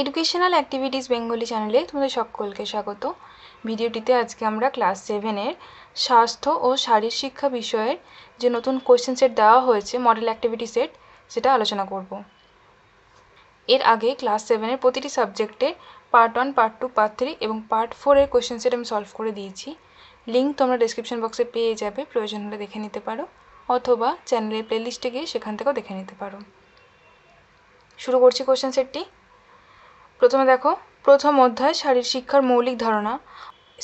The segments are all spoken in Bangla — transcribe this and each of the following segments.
এডুকেশনাল অ্যাক্টিভিটিস বেঙ্গলি চ্যানেলে তোমাদের সকলকে স্বাগত ভিডিওটিতে আজকে আমরা ক্লাস সেভেনের স্বাস্থ্য ও শারীর শিক্ষা বিষয়ের যে নতুন কোশ্চেন সেট দেওয়া হয়েছে মডেল অ্যাক্টিভিটি সেট সেটা আলোচনা করব এর আগে ক্লাস সেভেনের প্রতিটি সাবজেক্টে part one part two part three এবং পার্ট ফোরের কোশ্চেন সেট আমি সলভ করে দিয়েছি লিঙ্ক তোমরা ডিসক্রিপশন বক্সে পেয়ে যাবে প্রয়োজন হলে দেখে নিতে পারো অথবা চ্যানেলের প্লেলিস্টে গিয়ে সেখান থেকেও দেখে নিতে পারো শুরু করছি কোশ্চেন সেটটি প্রথমে দেখো প্রথম অধ্যায় শারীর শিক্ষার মৌলিক ধারণা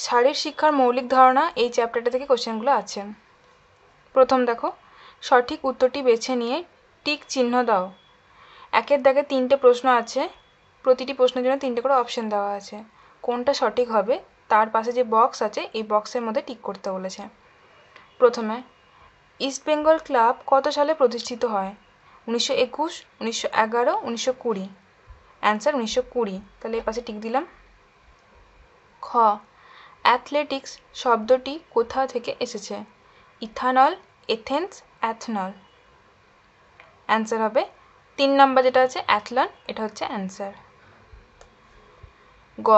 শারীর শিক্ষার মৌলিক ধারণা এই চ্যাপ্টারটা থেকে কোশ্চেনগুলো আছে প্রথম দেখো সঠিক উত্তরটি বেছে নিয়ে টিক চিহ্ন দাও একের দাগে তিনটে প্রশ্ন আছে প্রতিটি প্রশ্নের জন্য তিনটে করে অপশন দেওয়া আছে কোনটা সঠিক হবে তার পাশে যে বক্স আছে এই বক্সের মধ্যে টিক করতে বলেছে প্রথমে ইস্ট বেঙ্গল ক্লাব কত সালে প্রতিষ্ঠিত হয় উনিশশো একুশ উনিশশো এগারো উনিশশো কুড়ি অ্যান্সার উনিশশো কুড়ি তাহলে এর পাশে টিক দিলাম খ অ্যাথলেটিক্স শব্দটি কোথা থেকে এসেছে ইথানল এথেন্স অ্যাথনল অ্যান্সার হবে তিন নম্বর যেটা আছে অ্যাথলন এটা হচ্ছে অ্যান্সার গ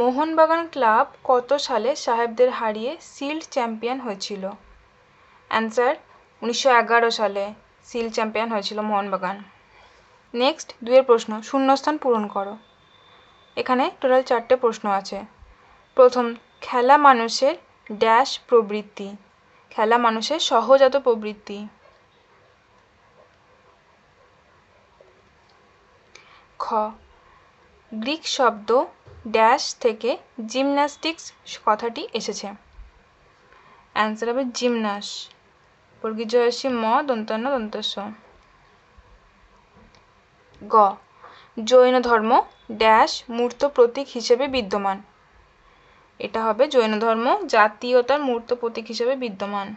মোহনবাগান ক্লাব কত সালে সাহেবদের হারিয়ে সিল্ড চ্যাম্পিয়ন হয়েছিল অ্যান্সার উনিশশো সালে সিল চ্যাম্পিয়ন হয়েছিল মোহনবাগান নেক্সট দুয়ের প্রশ্ন শূন্যস্থান পূরণ করো এখানে টোটাল চারটে প্রশ্ন আছে প্রথম খেলা মানুষের ড্যাশ প্রবৃত্তি খেলা মানুষের সহজাত প্রবৃত্তি খ গ্রিক শব্দ ড্যাশ থেকে জিমন্যাস্টিক্স কথাটি এসেছে অ্যান্সার হবে জিমনাস বর্গীজয়সী ম দন্তন্য দন্তস্ব গ জৈন ধর্ম ড্যাশ মূর্ত প্রতীক হিসেবে বিদ্যমান এটা হবে জৈন ধর্ম জাতীয়তার মূর্ত প্রতীক হিসেবে বিদ্যমান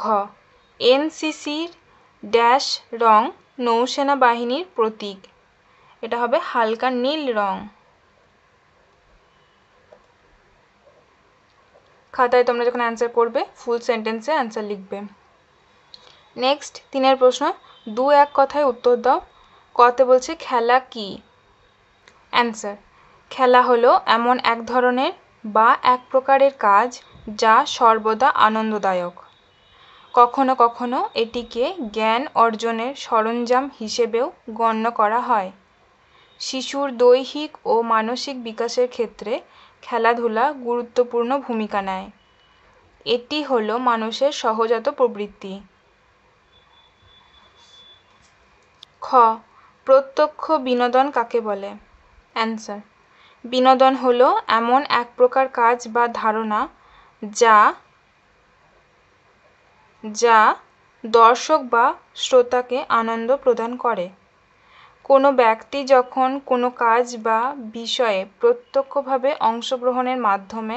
ঘ এনসিসির ড্যাশ রং নৌসেনা বাহিনীর প্রতীক এটা হবে হালকা নীল রং খাতায় তোমরা যখন অ্যান্সার করবে ফুল সেন্টেন্সে অ্যান্সার লিখবে নেক্সট তিনের প্রশ্ন দু এক কথায় উত্তর দাও কতে বলছে খেলা কি অ্যান্সার খেলা হলো এমন এক ধরনের বা এক প্রকারের কাজ যা সর্বদা আনন্দদায়ক কখনো কখনো এটিকে জ্ঞান অর্জনের সরঞ্জাম হিসেবেও গণ্য করা হয় শিশুর দৈহিক ও মানসিক বিকাশের ক্ষেত্রে খেলাধুলা গুরুত্বপূর্ণ ভূমিকা নেয় এটি হলো মানুষের সহজাত প্রবৃত্তি খ প্রত্যক্ষ বিনোদন কাকে বলে অ্যান্সার বিনোদন হলো এমন এক প্রকার কাজ বা ধারণা যা যা দর্শক বা শ্রোতাকে আনন্দ প্রদান করে কোনো ব্যক্তি যখন কোনো কাজ বা বিষয়ে প্রত্যক্ষভাবে অংশগ্রহণের মাধ্যমে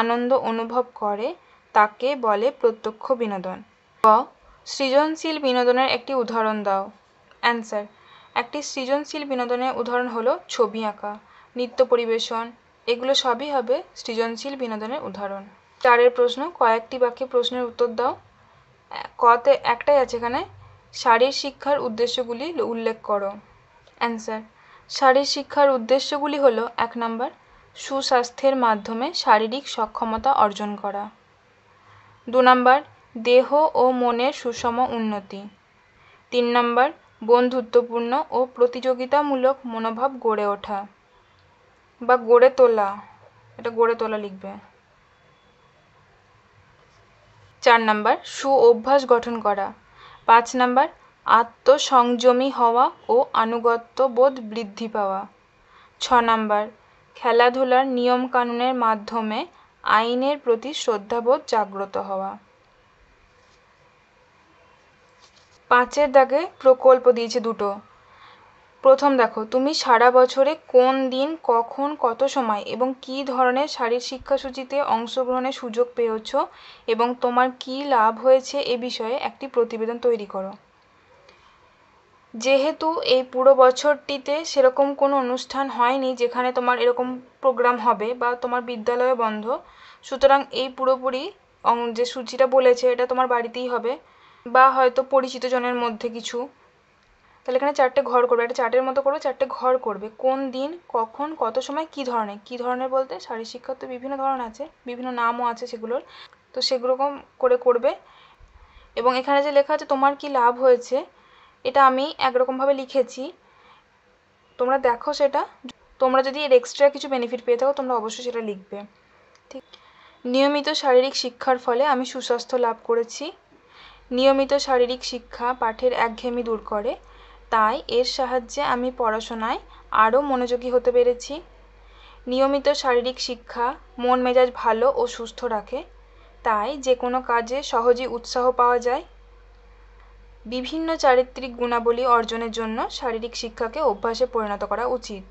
আনন্দ অনুভব করে তাকে বলে প্রত্যক্ষ বিনোদন ক সৃজনশীল বিনোদনের একটি উদাহরণ দাও অ্যানসার একটি সৃজনশীল বিনোদনের উদাহরণ হলো ছবি আঁকা নৃত্য পরিবেশন এগুলো সবই হবে সৃজনশীল বিনোদনের উদাহরণ চারের প্রশ্ন কয়েকটি বাক্যে প্রশ্নের উত্তর দাও কতে একটাই আছে এখানে শারীর শিক্ষার উদ্দেশ্যগুলি উল্লেখ করো অ্যান্সার শারীর শিক্ষার উদ্দেশ্যগুলি হলো এক নম্বর সুস্বাস্থ্যের মাধ্যমে শারীরিক সক্ষমতা অর্জন করা দু নম্বর দেহ ও মনের সুষম উন্নতি তিন নম্বর বন্ধুত্বপূর্ণ ও প্রতিযোগিতামূলক মনোভাব গড়ে ওঠা বা গড়ে তোলা এটা গড়ে তোলা লিখবে চার নাম্বার সু অভ্যাস গঠন করা পাঁচ নাম্বার আত্মসংযমী হওয়া ও আনুগত্য বোধ বৃদ্ধি পাওয়া ছ নাম্বার খেলাধুলার নিয়মকানুনের মাধ্যমে আইনের প্রতি শ্রদ্ধাবোধ জাগ্রত হওয়া পাঁচের দাগে প্রকল্প দিয়েছে দুটো প্রথম দেখো তুমি সারা বছরে কোন দিন কখন কত সময় এবং কি ধরনের শারীর শিক্ষাসূচিতে অংশগ্রহণের সুযোগ পেয়েছ এবং তোমার কি লাভ হয়েছে এ বিষয়ে একটি প্রতিবেদন তৈরি করো যেহেতু এই পুরো বছরটিতে সেরকম কোনো অনুষ্ঠান হয়নি যেখানে তোমার এরকম প্রোগ্রাম হবে বা তোমার বিদ্যালয় বন্ধ সুতরাং এই পুরোপুরি যে সূচিটা বলেছে এটা তোমার বাড়িতেই হবে বা হয়তো পরিচিত জনের মধ্যে কিছু তাহলে এখানে চারটে ঘর করবে একটা চার্টের মতো করবে চারটে ঘর করবে কোন দিন কখন কত সময় কি ধরনের কি ধরনের বলতে শারীরিক শিক্ষা তো বিভিন্ন ধরন আছে বিভিন্ন নামও আছে সেগুলোর তো সেগুলোকম করে করবে এবং এখানে যে লেখা আছে তোমার কি লাভ হয়েছে এটা আমি একরকমভাবে লিখেছি তোমরা দেখো সেটা তোমরা যদি এর এক্সট্রা কিছু বেনিফিট পেয়ে থাকো তোমরা অবশ্যই সেটা লিখবে ঠিক নিয়মিত শারীরিক শিক্ষার ফলে আমি সুস্বাস্থ্য লাভ করেছি নিয়মিত শারীরিক শিক্ষা পাঠের একঘেয়েমি দূর করে তাই এর সাহায্যে আমি পড়াশোনায় আরও মনোযোগী হতে পেরেছি নিয়মিত শারীরিক শিক্ষা মন মেজাজ ভালো ও সুস্থ রাখে তাই যে কোনো কাজে সহজেই উৎসাহ পাওয়া যায় বিভিন্ন চারিত্রিক গুণাবলী অর্জনের জন্য শারীরিক শিক্ষাকে অভ্যাসে পরিণত করা উচিত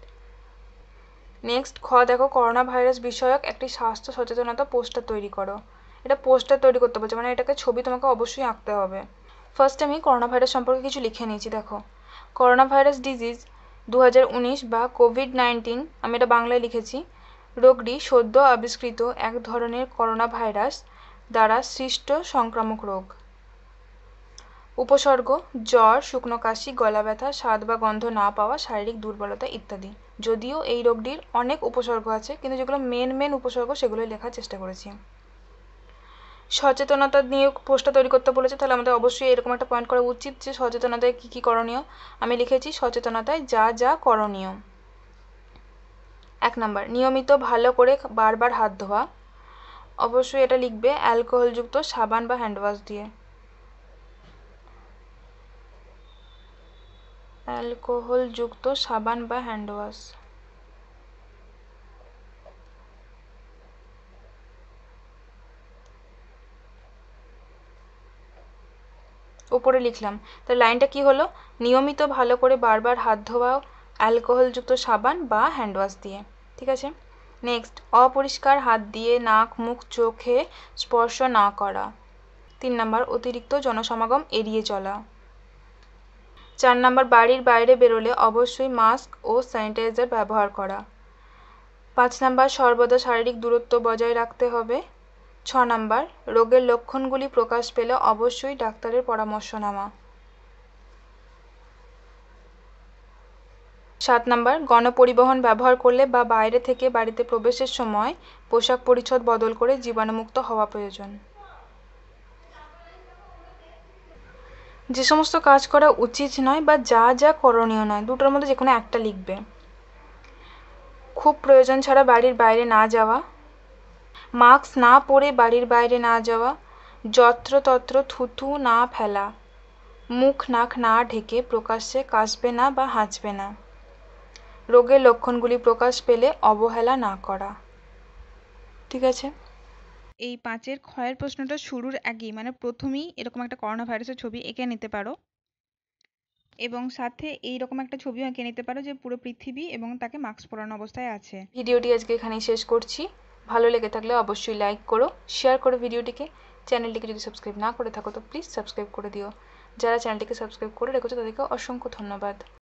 নেক্সট খ দেখো করোনা ভাইরাস বিষয়ক একটি স্বাস্থ্য সচেতনতা পোস্টার তৈরি করো এটা পোস্টার তৈরি করতে বলছে মানে এটাকে ছবি তোমাকে অবশ্যই আঁকতে হবে ফার্স্ট আমি করোনা ভাইরাস সম্পর্কে কিছু লিখে নিয়েছি দেখো করোনা ভাইরাস ডিজিজ দু বা কোভিড নাইন্টিন আমি এটা বাংলায় লিখেছি রোগটি সদ্য আবিষ্কৃত এক ধরনের করোনা ভাইরাস দ্বারা সৃষ্ট সংক্রামক রোগ উপসর্গ জ্বর শুকনো কাশি গলা ব্যথা স্বাদ বা গন্ধ না পাওয়া শারীরিক দুর্বলতা ইত্যাদি যদিও এই রোগটির অনেক উপসর্গ আছে কিন্তু যেগুলো মেন মেন উপসর্গ সেগুলো লেখার চেষ্টা করেছি সচেতনতা নিয়ে পোস্টটা তৈরি করতে বলেছে তাহলে আমাদের অবশ্যই এরকম একটা পয়েন্ট করা উচিত যে সচেতনতায় কী কী করণীয় আমি লিখেছি সচেতনতায় যা যা করণীয় এক নম্বর নিয়মিত ভালো করে বারবার হাত ধোয়া অবশ্যই এটা লিখবে অ্যালকোহলযুক্ত সাবান বা হ্যান্ডওয়াশ দিয়ে অ্যালকোহলযুক্ত সাবান বা হ্যান্ডওয়াশ উপরে লিখলাম তো লাইনটা কি হলো নিয়মিত ভালো করে বারবার হাত ধোয়া অ্যালকোহলযুক্ত সাবান বা হ্যান্ড ওয়াশ দিয়ে ঠিক আছে নেক্সট অপরিষ্কার হাত দিয়ে নাক মুখ চোখে স্পর্শ না করা তিন নাম্বার অতিরিক্ত জনসমাগম এড়িয়ে চলা চার নাম্বার বাড়ির বাইরে বেরোলে অবশ্যই মাস্ক ও স্যানিটাইজার ব্যবহার করা পাঁচ নাম্বার সর্বদা শারীরিক দূরত্ব বজায় রাখতে হবে ছ নাম্বার রোগের লক্ষণগুলি প্রকাশ পেলে অবশ্যই ডাক্তারের পরামর্শ নেওয়া সাত নাম্বার গণপরিবহন ব্যবহার করলে বা বাইরে থেকে বাড়িতে প্রবেশের সময় পোশাক পরিচ্ছদ বদল করে জীবাণুমুক্ত হওয়া প্রয়োজন যে সমস্ত কাজ করা উচিত নয় বা যা যা করণীয় নয় দুটোর মধ্যে যে কোনো একটা লিখবে খুব প্রয়োজন ছাড়া বাড়ির বাইরে না যাওয়া মাস্ক না পরে বাড়ির বাইরে না যাওয়া যত্রতত্র থুথু না ফেলা মুখ নাক না ঢেকে প্রকাশ্যে কাশবে না বা হাঁচবে না রোগের লক্ষণগুলি প্রকাশ পেলে অবহেলা না করা ঠিক আছে এই পাঁচের ক্ষয়ের প্রশ্নটা শুরুর আগেই মানে প্রথমেই এরকম একটা করোনা ভাইরাসের ছবি এঁকে নিতে পারো এবং সাথে এই রকম একটা ছবি এঁকে নিতে পারো যে পুরো পৃথিবী এবং তাকে মাস্ক পরানো অবস্থায় আছে ভিডিওটি আজকে এখানেই শেষ করছি ভালো লেগে থাকলে অবশ্যই লাইক করো শেয়ার করো ভিডিওটিকে চ্যানেলটিকে যদি সাবস্ক্রাইব না করে থাকো তো প্লিজ সাবস্ক্রাইব করে দিও যারা চ্যানেলটিকে সাবস্ক্রাইব করে রেখেছো তাদেরকে অসংখ্য ধন্যবাদ